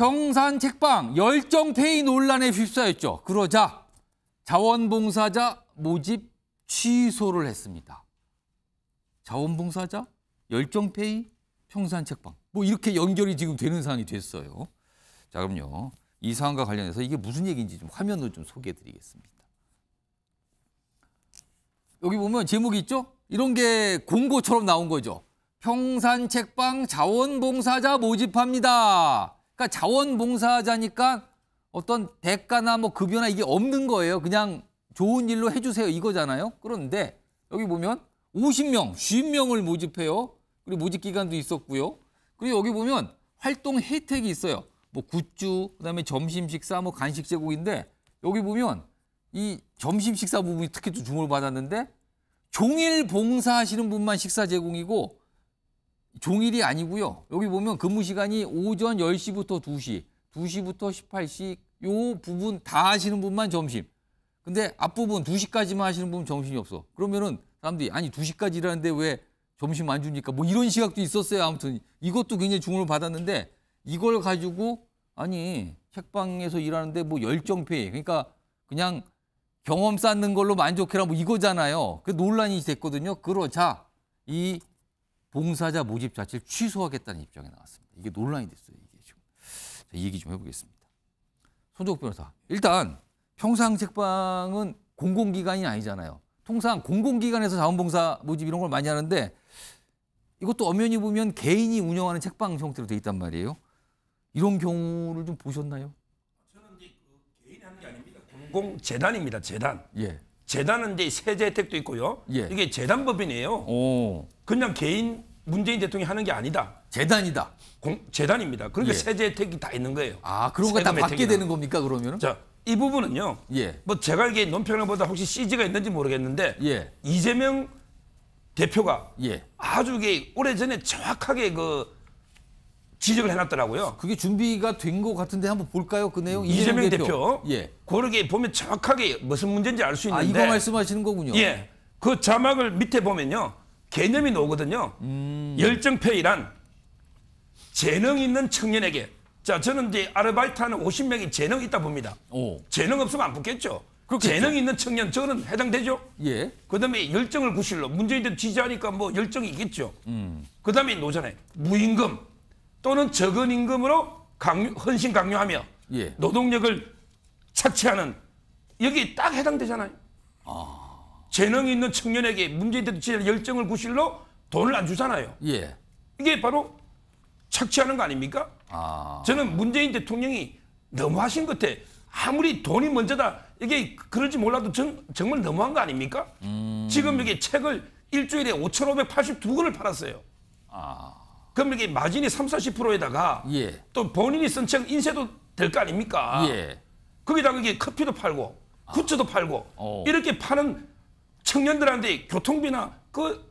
평산 책방 열정 페이 논란에 휩싸였죠. 그러자 자원봉사자 모집 취소를 했습니다. 자원봉사자, 열정 페이, 평산 책방. 뭐 이렇게 연결이 지금 되는 사안이 됐어요. 자, 그럼요. 이 사안과 관련해서 이게 무슨 얘기인지 좀 화면으로 좀 소개해 드리겠습니다. 여기 보면 제목이 있죠? 이런 게 공고처럼 나온 거죠. 평산 책방 자원봉사자 모집합니다. 그러니까 자원봉사자니까 어떤 대가나 뭐 급여나 이게 없는 거예요. 그냥 좋은 일로 해주세요 이거잖아요. 그런데 여기 보면 50명, 50명을 모집해요. 그리고 모집 기간도 있었고요. 그리고 여기 보면 활동 혜택이 있어요. 뭐 굿즈, 그다음에 점심 식사, 뭐 간식 제공인데 여기 보면 이 점심 식사 부분이 특히 또 주목을 받았는데 종일 봉사하시는 분만 식사 제공이고 종일이 아니고요. 여기 보면 근무 시간이 오전 10시부터 2시, 2시부터 18시 요 부분 다 하시는 분만 점심. 근데 앞부분 2시까지만 하시는 분은정신이 없어. 그러면은 사람들이 아니 2시까지 일하는데 왜 점심 안 주니까 뭐 이런 시각도 있었어요. 아무튼 이것도 굉장히 주문을 받았는데 이걸 가지고 아니 책방에서 일하는데 뭐 열정페이 그러니까 그냥 경험 쌓는 걸로 만족해라 뭐 이거잖아요. 그 논란이 됐거든요. 그러자 이 봉사자 모집 자체를 취소하겠다는 입장이 나왔습니다. 이게 논란이 됐어요. 이게 지금. 자, 이 얘기 좀 해보겠습니다. 손종 변호사. 일단 평상책방은 공공기관이 아니잖아요. 통상 공공기관에서 자원봉사 모집 이런 걸 많이 하는데 이것도 엄연히 보면 개인이 운영하는 책방 형태로 돼 있단 말이에요. 이런 경우를 좀 보셨나요? 저는 이제 그 개인이 하는 게 아닙니다. 공공재단입니다. 재단. 예. 재단은 이제 세제 혜택도 있고요. 예. 이게 재단법인이에요. 오. 그냥 개인 문재인 대통령이 하는 게 아니다. 재단이다. 공, 재단입니다. 그러니까 예. 세제 혜택이 다 있는 거예요. 아, 그런 거 다 받게 되는 겁니까, 그러면? 자, 이 부분은요. 예. 뭐 제가 알기에 논평보다 을 혹시 CG가 있는지 모르겠는데 예. 이재명 대표가 예. 아주 오래전에 정확하게 그 지적을 해놨더라고요. 그게 준비가 된 것 같은데 한번 볼까요? 그 내용 음, 이재명, 이재명 대표. 대표. 예. 고르게 보면 정확하게 무슨 문제인지 알수 아, 있는데. 아, 이거 말씀하시는 거군요. 예. 그 자막을 밑에 보면요. 개념이 나오거든요. 음... 열정페이란 재능 있는 청년에게 자 저는 이제 아르바이트 하는 50명이 재능 있다 봅니다. 오. 재능 없으면 안 붙겠죠. 그렇겠죠. 재능 있는 청년 저는 해당되죠. 예. 그다음에 열정을 구실로 문재인 대표 지지하니까 뭐 열정이 있겠죠. 음. 그다음에 노전에 무임금 또는 적은 임금으로 강요, 헌신 강요하며 예. 노동력을 착취하는 여기 딱 해당되잖아요. 아... 재능이 있는 청년에게 문재인 대통령 열정을 구실로 돈을 안 주잖아요. 예. 이게 바로 착취하는 거 아닙니까? 아... 저는 문재인 대통령이 너무 하신 것 같아. 아무리 돈이 먼저다. 이게 그런지 몰라도 정, 정말 너무한 거 아닙니까? 음... 지금 이게 책을 일주일에 5,582권을 팔았어요. 아... 그럼 이게 마진이 3, 40%에다가 예. 또 본인이 쓴 책 인쇄도 될 거 아닙니까? 예. 거기다가 이게 커피도 팔고 아. 굿즈도 팔고 오. 어. 이렇게 파는 청년들한테 교통비나 그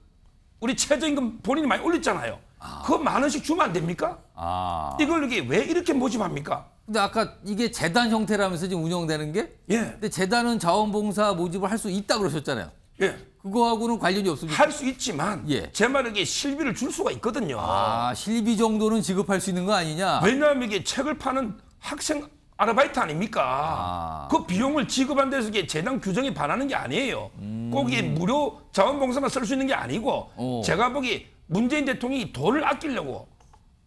우리 최저임금 본인이 많이 올렸잖아요. 아. 그거 만 원씩 주면 안 됩니까? 아. 이걸 이게 왜 이렇게 모집합니까? 근데 아까 이게 재단 형태라면서 지금 운영되는 게? 예. 근데 재단은 자원봉사 모집을 할 수 있다 그러셨잖아요. 예. 그거하고는 관련이 없습니까할 수 있지만 예. 제 말은 이게 실비를 줄 수가 있거든요. 아 실비 정도는 지급할 수 있는 거 아니냐? 왜냐하면 이게 책을 파는 학생 아르바이트 아닙니까? 아. 그 비용을 지급한 데서 이게 재난 규정에 반하는 게 아니에요. 음. 꼭 이게 무료 자원봉사만 쓸 수 있는 게 아니고 오. 어. 제가 보기 문재인 대통령이 돈을 아끼려고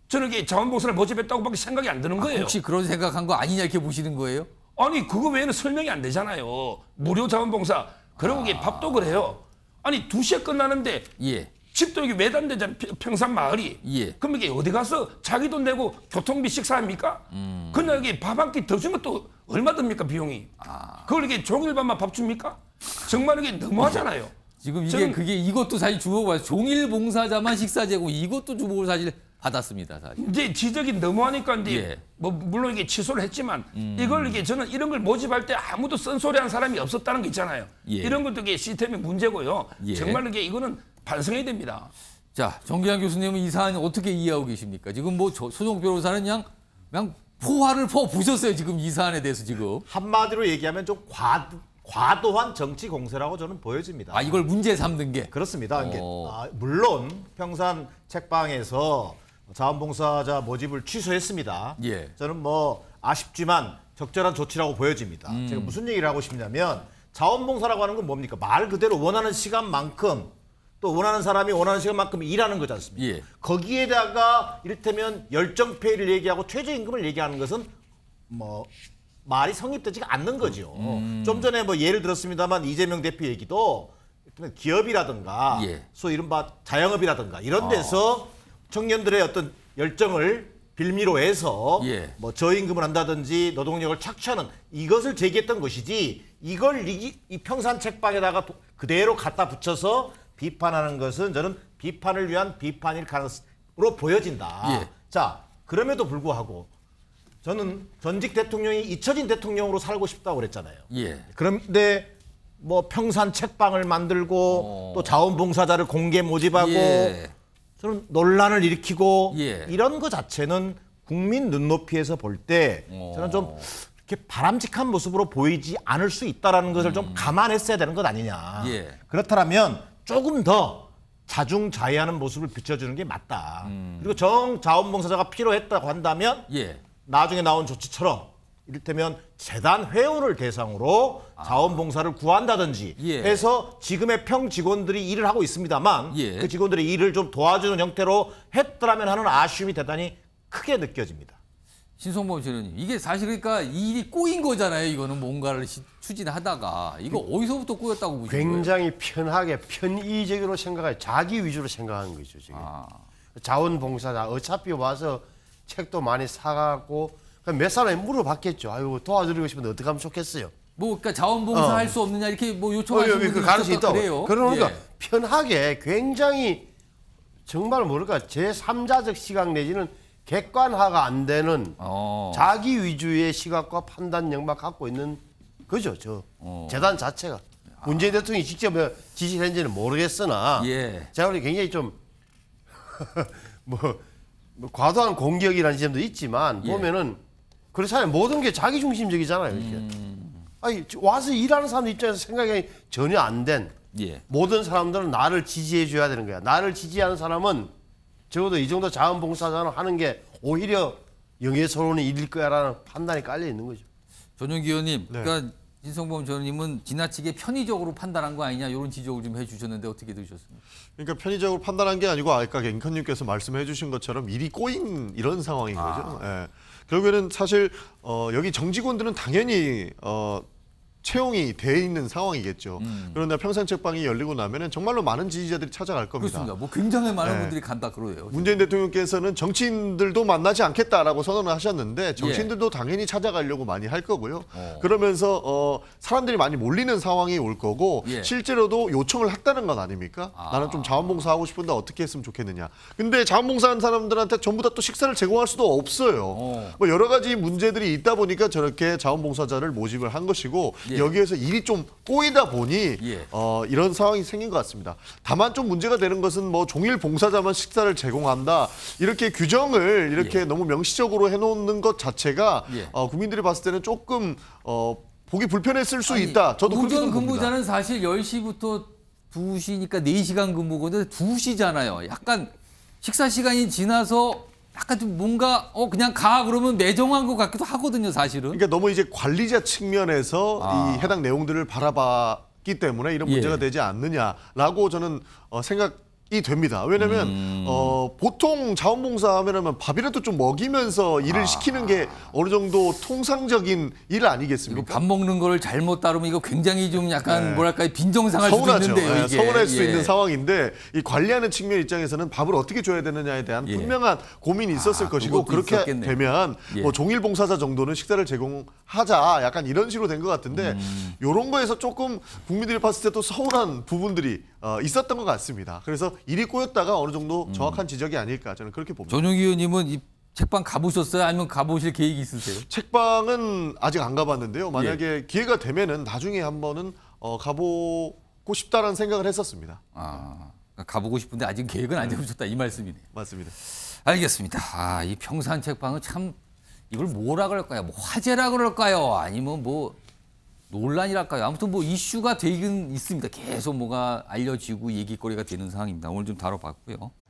저는 이게 자원봉사를 모집했다고밖에 생각이 안 드는 아, 거예요. 아, 혹시 그런 생각한 거 아니냐 이렇게 보시는 거예요? 아니 그거 외에는 설명이 안 되잖아요. 무료 자원봉사 그러고 아. 밥도 그래요. 아니 2시에 끝나는데 예. 집도 여기 외단되잖아요. 평산 마을이. 예. 그럼 이게 어디 가서 자기 돈 내고 교통비 식사합니까? 음. 그냥 여기 밥한 끼 더 주면 또 얼마 듭니까 비용이? 아. 그걸 이게 종일밥만 밥 줍니까? 정말 이게 너무하잖아요. 지금 이게 그게 이것도 사실 주보요 종일봉사자만 식사 제고 이것도 주목을 사실 받았습니다 사실. 이제 지적이 너무하니까 이제 예. 뭐 물론 이게 취소를 했지만 음. 이걸 이게 저는 이런 걸 모집할 때 아무도 쓴소리한 사람이 없었다는 게 있잖아요. 예. 이런 것도 이게 시스템의 문제고요. 예. 정말 이게 이거는 반성해야 됩니다. 자 정기환 교수님은 이 사안 어떻게 이해하고 계십니까? 지금 뭐 소종 변호사는 그냥 그냥 포화를 퍼 보셨어요 지금 이 사안에 대해서 지금 한마디로 얘기하면 좀 과, 과도한 정치 공세라고 저는 보여집니다. 아 이걸 문제 삼는 게 그렇습니다. 어... 아, 물론 평산 책방에서 자원봉사자 모집을 취소했습니다. 예. 저는 뭐 아쉽지만 적절한 조치라고 보여집니다. 음. 제가 무슨 얘기를 하고 싶냐면 자원봉사라고 하는 건 뭡니까? 말 그대로 원하는 시간만큼 또 원하는 사람이 원하는 시간만큼 일하는 거잖습니까 예. 거기에다가 이를테면 열정페이를 얘기하고 최저임금을 얘기하는 것은 뭐 말이 성립되지가 않는 거죠. 음. 음. 좀 전에 뭐 예를 들었습니다만 이재명 대표 얘기도 기업이라든가 예. 소위 이른바 자영업이라든가 이런 데서 어. 청년들의 어떤 열정을 빌미로 해서 예. 뭐 저임금을 한다든지 노동력을 착취하는 이것을 제기했던 것이지 이걸 이, 이 평산 책방에다가 도, 그대로 갖다 붙여서 비판하는 것은 저는 비판을 위한 비판일 가능으로 보여진다. 예. 자 그럼에도 불구하고 저는 전직 대통령이 잊혀진 대통령으로 살고 싶다고 그랬잖아요. 예. 그런데 뭐 평산 책방을 만들고 어... 또 자원봉사자를 공개 모집하고 예. 저는 논란을 일으키고 예. 이런 것 자체는 국민 눈높이에서 볼 때 저는 좀 어. 이렇게 바람직한 모습으로 보이지 않을 수 있다라는 음. 것을 좀 음. 감안했어야 되는 것 아니냐. 예. 그렇다면 조금 더 자중자애하는 모습을 비춰주는 게 맞다. 음. 그리고 정 자원봉사자가 필요했다고 한다면 예. 나중에 나온 조치처럼 이를테면 재단 회원을 대상으로 아. 자원봉사를 구한다든지 예. 해서 지금의 평 직원들이 일을 하고 있습니다만 예. 그 직원들의 일을 좀 도와주는 형태로 했더라면 하는 아쉬움이 대단히 크게 느껴집니다. 신성범 실장님 이게 사실 그러니까 일이 꼬인 거잖아요. 이거는 뭔가를 추진하다가 이거 그 어디서부터 꼬였다고 보시는 거예요? 굉장히 편하게 편의적으로 생각해 자기 위주로 생각하는 거죠. 지금. 아. 자원봉사자 어차피 와서 책도 많이 사갖고 몇 사람이 물어봤겠죠. 아이고 도와드리고 싶은데 어떻게 하면 좋겠어요. 뭐 그러니까 자원봉사 어. 할수 없느냐 이렇게 뭐 요청하시는 어, 분들그 가능성이 있다 그래요. 그러니까 예. 편하게 굉장히 정말 모를까 제3자적 시각 내지는 객관화가 안 되는 어. 자기 위주의 시각과 판단 능력 갖고 있는 그죠 저 어. 재단 자체가 아. 문재인 대통령이 직접 뭐 지시했는지는 모르겠으나 예. 제가 우리 굉장히 좀 뭐, 뭐 과도한 공격이라는 지점도 있지만 예. 보면은 그렇잖아요. 모든 게 자기중심적이잖아요. 이렇게. 음. 아니 와서 일하는 사람 입장에서 생각이 전혀 안된 예. 모든 사람들은 나를 지지해 줘야 되는 거야. 나를 지지하는 사람은 적어도 이 정도 자원봉사자는 하는 게 오히려 영예서론이 일일 거야라는 판단이 깔려 있는 거죠. 전용기 의원님, 네. 그러니까 진성범 전원님은 지나치게 편의적으로 판단한 거 아니냐 이런 지적을 좀 해주셨는데 어떻게 들으셨습니까? 그러니까 편의적으로 판단한 게 아니고 아까 앵커님께서 말씀해 주신 것처럼 일이 꼬인 이런 상황인 아. 거죠. 아. 예. 결국에는 사실 어, 여기 정직원들은 당연히 어, 채용이 돼 있는 상황이겠죠. 음. 그런데 평생책방이 열리고 나면은 정말로 많은 지지자들이 찾아갈 겁니다. 그렇습니다. 뭐 굉장히 많은 네. 분들이 간다 그러네요. 문재인 대통령께서는 정치인들도 만나지 않겠다라고 선언을 하셨는데 예. 정치인들도 예. 당연히 찾아가려고 많이 할 거고요. 어. 그러면서 어, 사람들이 많이 몰리는 상황이 올 거고 예. 실제로도 요청을 했다는 건 아닙니까? 아. 나는 좀 자원봉사하고 싶은데 어떻게 했으면 좋겠느냐. 근데 자원봉사한 사람들한테 전부 다 또 식사를 제공할 수도 없어요. 어. 뭐 여러 가지 문제들이 있다 보니까 저렇게 자원봉사자를 모집을 한 것이고 예. 여기에서 일이 좀 꼬이다 보니 예. 어, 이런 상황이 생긴 것 같습니다. 다만 좀 문제가 되는 것은 뭐 종일 봉사자만 식사를 제공한다 이렇게 규정을 이렇게 예. 너무 명시적으로 해놓는 것 자체가 예. 어, 국민들이 봤을 때는 조금 어, 보기 불편했을 수 아니, 있다. 저도 오전 근무자는 사실 10시부터 2시니까 4시간 근무거든요. 2시잖아요. 약간 식사 시간이 지나서 약간 좀 뭔가 어 그냥 가 그러면 매정한 것 같기도 하거든요 사실은. 그러니까 너무 이제 관리자 측면에서 아. 이 해당 내용들을 바라봤기 때문에 이런 예. 문제가 예. 되지 않느냐라고 저는 어, 생각. 이 됩니다. 왜냐면 음. 어, 보통 자원봉사 하면 밥이라도 좀 먹이면서 일을 아. 시키는 게 어느 정도 통상적인 일 아니겠습니까? 밥 먹는 거를 잘못 다루면 이거 굉장히 좀 약간 네. 뭐랄까 빈정상할 서수 있는데요. 네, 서운할 수 예. 있는 상황인데 이 관리하는 측면 입장에서는 밥을 어떻게 줘야 되느냐에 대한 예. 분명한 고민이 있었을 아, 것이고 그렇게 있었겠네. 되면 예. 뭐 종일 봉사자 정도는 식사를 제공하자 약간 이런 식으로 된 것 같은데 음. 이런 거에서 조금 국민들이 봤을 때 또 서운한 부분들이 어, 있었던 것 같습니다. 그래서 일이 꼬였다가 어느 정도 음. 정확한 지적이 아닐까 저는 그렇게 봅니다. 전용 의원님은 이 책방 가보셨어요? 아니면 가보실 계획이 있으세요? 책방은 아직 안 가봤는데요. 만약에 예. 기회가 되면은 나중에 한번은 어, 가보고 싶다라는 생각을 했었습니다. 아, 그러니까 가보고 싶은데 아직 계획은 안 음. 잡으셨다 이 말씀이네요. 맞습니다. 알겠습니다. 아, 이 평산 책방은 참 이걸 뭐라 그럴까요? 뭐 화제라 그럴까요? 아니면 뭐 논란이랄까요. 아무튼 뭐 이슈가 되긴 있습니다. 계속 뭐가 알려지고 얘기거리가 되는 상황입니다. 오늘 좀 다뤄봤고요.